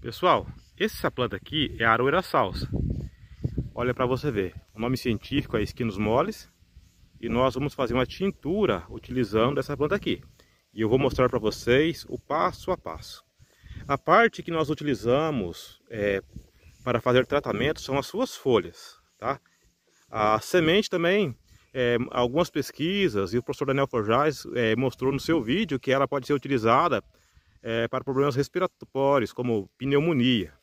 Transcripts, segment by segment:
Pessoal, essa planta aqui é a Aroeira salsa. Olha para você ver. O nome científico é esquinos moles. E nós vamos fazer uma tintura utilizando essa planta aqui. E eu vou mostrar para vocês o passo a passo. A parte que nós utilizamos é, para fazer tratamento são as suas folhas. Tá? A semente também, é, algumas pesquisas, e o professor Daniel Forjais é, mostrou no seu vídeo que ela pode ser utilizada é, para problemas respiratórios, como pneumonia.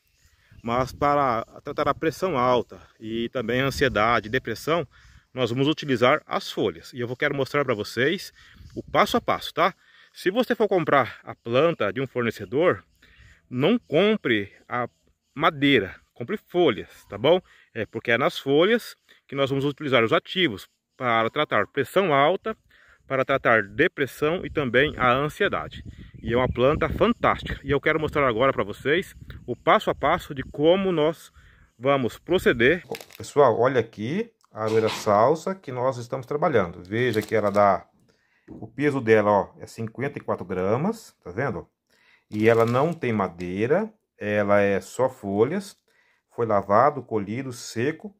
Mas para tratar a pressão alta e também a ansiedade, depressão, nós vamos utilizar as folhas. E eu vou quero mostrar para vocês o passo a passo, tá? Se você for comprar a planta de um fornecedor, não compre a madeira, compre folhas, tá bom? É porque é nas folhas que nós vamos utilizar os ativos para tratar pressão alta para tratar depressão e também a ansiedade. E é uma planta fantástica. E eu quero mostrar agora para vocês o passo a passo de como nós vamos proceder. Pessoal, olha aqui a aroeira salsa que nós estamos trabalhando. Veja que ela dá... O peso dela ó, é 54 gramas, tá vendo? E ela não tem madeira, ela é só folhas. Foi lavado, colhido, seco,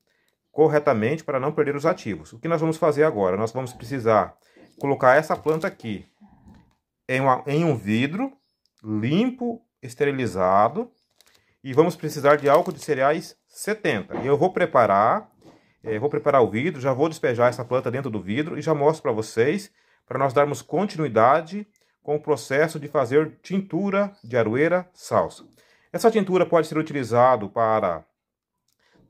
corretamente para não perder os ativos. O que nós vamos fazer agora? Nós vamos precisar colocar essa planta aqui em, uma, em um vidro limpo, esterilizado. E vamos precisar de álcool de cereais 70. Eu vou preparar, é, vou preparar o vidro, já vou despejar essa planta dentro do vidro e já mostro para vocês, para nós darmos continuidade com o processo de fazer tintura de aroeira salsa. Essa tintura pode ser utilizada para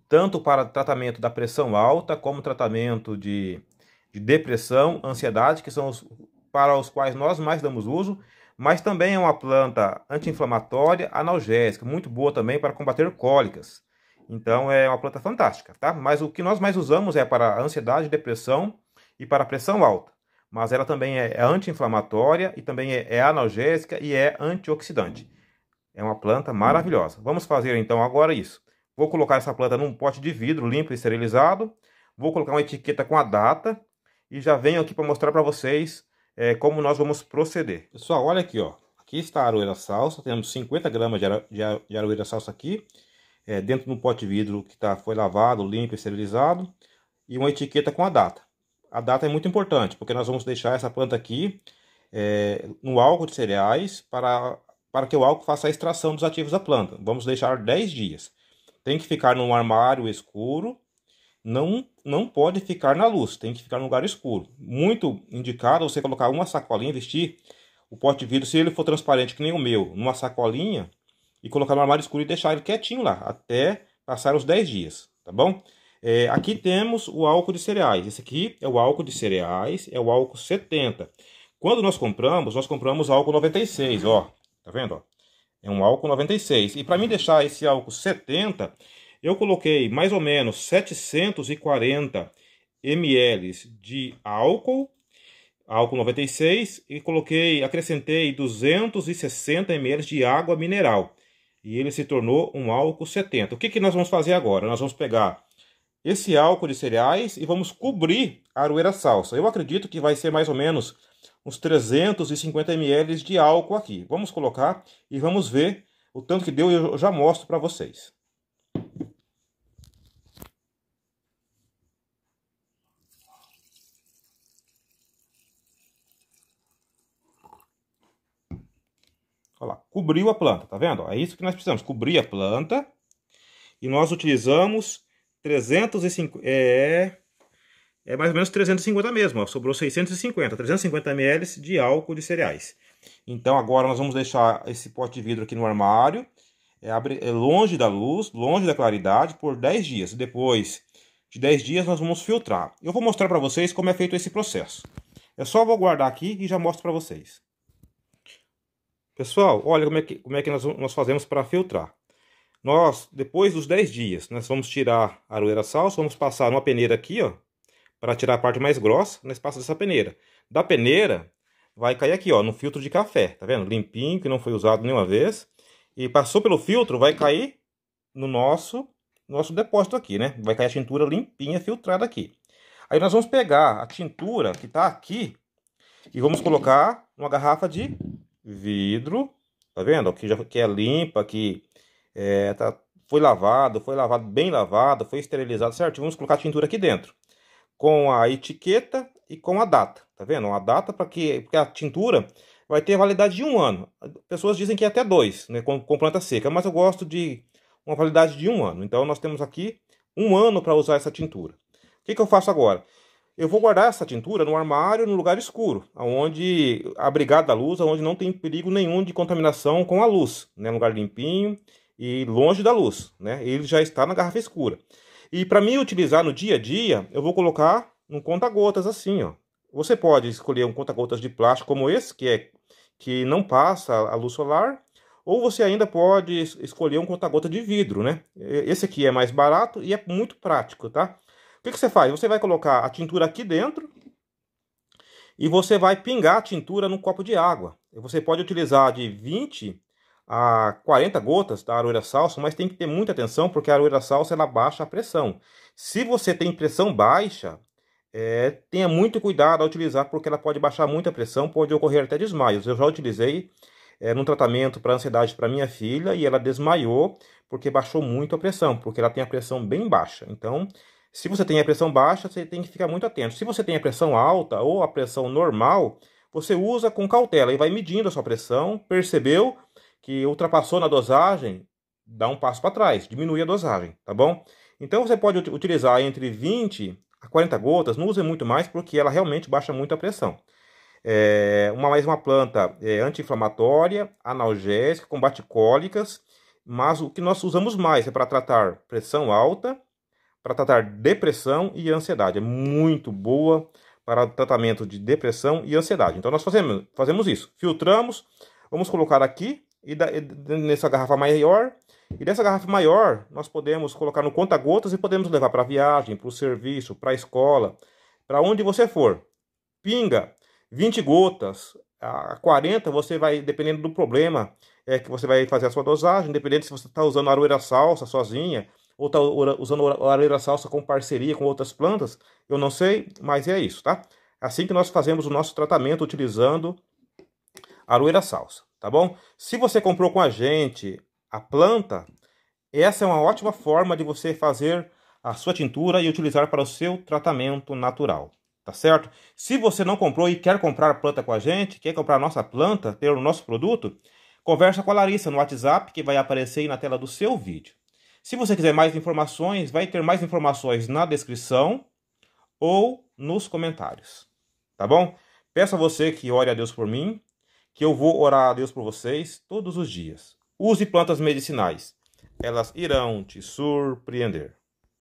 tanto para tratamento da pressão alta como tratamento de de depressão, ansiedade, que são os para os quais nós mais damos uso, mas também é uma planta anti-inflamatória, analgésica, muito boa também para combater cólicas. Então é uma planta fantástica, tá? Mas o que nós mais usamos é para ansiedade, depressão e para pressão alta. Mas ela também é, é anti-inflamatória e também é, é analgésica e é antioxidante. É uma planta maravilhosa. Vamos fazer então agora isso. Vou colocar essa planta num pote de vidro limpo e esterilizado. Vou colocar uma etiqueta com a data e já venho aqui para mostrar para vocês é, como nós vamos proceder. Pessoal, olha aqui, ó. Aqui está a aroeira salsa, temos 50 gramas de, aro, de aroeira salsa aqui, é, dentro de um pote de vidro que tá, foi lavado, limpo, esterilizado, e uma etiqueta com a data. A data é muito importante, porque nós vamos deixar essa planta aqui é, no álcool de cereais para, para que o álcool faça a extração dos ativos da planta. Vamos deixar 10 dias. Tem que ficar num armário escuro, não, não pode ficar na luz, tem que ficar no lugar escuro. Muito indicado você colocar uma sacolinha, vestir o pote de vidro, se ele for transparente que nem o meu, numa sacolinha e colocar no armário escuro e deixar ele quietinho lá até passar os 10 dias, tá bom? É, aqui temos o álcool de cereais. Esse aqui é o álcool de cereais, é o álcool 70. Quando nós compramos, nós compramos álcool 96, ó. Tá vendo, ó? É um álcool 96. E para mim deixar esse álcool 70, eu coloquei mais ou menos 740 ml de álcool, álcool 96, e coloquei, acrescentei 260 ml de água mineral. E ele se tornou um álcool 70. O que, que nós vamos fazer agora? Nós vamos pegar esse álcool de cereais e vamos cobrir a arueira salsa. Eu acredito que vai ser mais ou menos uns 350 ml de álcool aqui. Vamos colocar e vamos ver o tanto que deu, eu já mostro para vocês. Olha lá, cobriu a planta, tá vendo? É isso que nós precisamos, cobrir a planta. E nós utilizamos 350... É, é mais ou menos 350 mesmo, ó, sobrou 650, 350 ml de álcool de cereais. Então agora nós vamos deixar esse pote de vidro aqui no armário, é, abre, é longe da luz, longe da claridade, por 10 dias. Depois de 10 dias nós vamos filtrar. Eu vou mostrar para vocês como é feito esse processo. É só vou guardar aqui e já mostro para vocês. Pessoal, olha como é que, como é que nós, nós fazemos para filtrar. Nós, depois dos 10 dias, nós vamos tirar a arueira salsa, vamos passar uma peneira aqui, ó, para tirar a parte mais grossa, nós passamos essa peneira. Da peneira, vai cair aqui, ó, no filtro de café, tá vendo? Limpinho, que não foi usado nenhuma vez. E passou pelo filtro, vai cair no nosso, nosso depósito aqui, né? Vai cair a tintura limpinha, filtrada aqui. Aí nós vamos pegar a tintura que tá aqui e vamos colocar uma garrafa de vidro, tá vendo? Que, já, que é limpa, que é, tá, foi lavado, foi lavado bem lavado, foi esterilizado certo Vamos colocar a tintura aqui dentro, com a etiqueta e com a data, tá vendo? A data para que porque a tintura vai ter validade de um ano. Pessoas dizem que é até dois, né, com, com planta seca, mas eu gosto de uma validade de um ano. Então nós temos aqui um ano para usar essa tintura. O que, que eu faço agora? eu vou guardar essa tintura no armário, no lugar escuro, aonde abrigada a luz, aonde não tem perigo nenhum de contaminação com a luz, né? lugar limpinho e longe da luz, né? Ele já está na garrafa escura. E para mim utilizar no dia a dia, eu vou colocar um conta-gotas assim, ó. Você pode escolher um conta-gotas de plástico como esse, que é que não passa a luz solar, ou você ainda pode escolher um conta-gota de vidro, né? Esse aqui é mais barato e é muito prático, tá? que, que você faz? Você vai colocar a tintura aqui dentro e você vai pingar a tintura no copo de água. Você pode utilizar de 20 a 40 gotas da aroeira salsa, mas tem que ter muita atenção porque a aroeira salsa ela baixa a pressão. Se você tem pressão baixa, é, tenha muito cuidado ao utilizar porque ela pode baixar muito a pressão, pode ocorrer até desmaios. Eu já utilizei é, num tratamento para ansiedade para minha filha e ela desmaiou porque baixou muito a pressão, porque ela tem a pressão bem baixa. Então, se você tem a pressão baixa, você tem que ficar muito atento. Se você tem a pressão alta ou a pressão normal, você usa com cautela e vai medindo a sua pressão. Percebeu que ultrapassou na dosagem, dá um passo para trás, diminui a dosagem, tá bom? Então você pode utilizar entre 20 a 40 gotas, não use muito mais porque ela realmente baixa muito a pressão. É, uma mais uma planta é, anti-inflamatória, analgésica, combate cólicas, mas o que nós usamos mais é para tratar pressão alta para tratar depressão e ansiedade. É muito boa para tratamento de depressão e ansiedade. Então nós fazemos, fazemos isso. Filtramos, vamos colocar aqui e, da, nessa garrafa maior. E dessa garrafa maior, nós podemos colocar no conta-gotas e podemos levar para viagem, para o serviço, para a escola, para onde você for. Pinga 20 gotas, a 40 você vai, dependendo do problema, é que você vai fazer a sua dosagem, independente se você está usando aroeira salsa sozinha, ou está usando areira salsa com parceria com outras plantas, eu não sei, mas é isso, tá? É assim que nós fazemos o nosso tratamento utilizando aroeira salsa, tá bom? Se você comprou com a gente a planta, essa é uma ótima forma de você fazer a sua tintura e utilizar para o seu tratamento natural, tá certo? Se você não comprou e quer comprar planta com a gente, quer comprar a nossa planta, ter o nosso produto, conversa com a Larissa no WhatsApp que vai aparecer aí na tela do seu vídeo. Se você quiser mais informações, vai ter mais informações na descrição ou nos comentários. Tá bom? Peço a você que ore a Deus por mim, que eu vou orar a Deus por vocês todos os dias. Use plantas medicinais, elas irão te surpreender.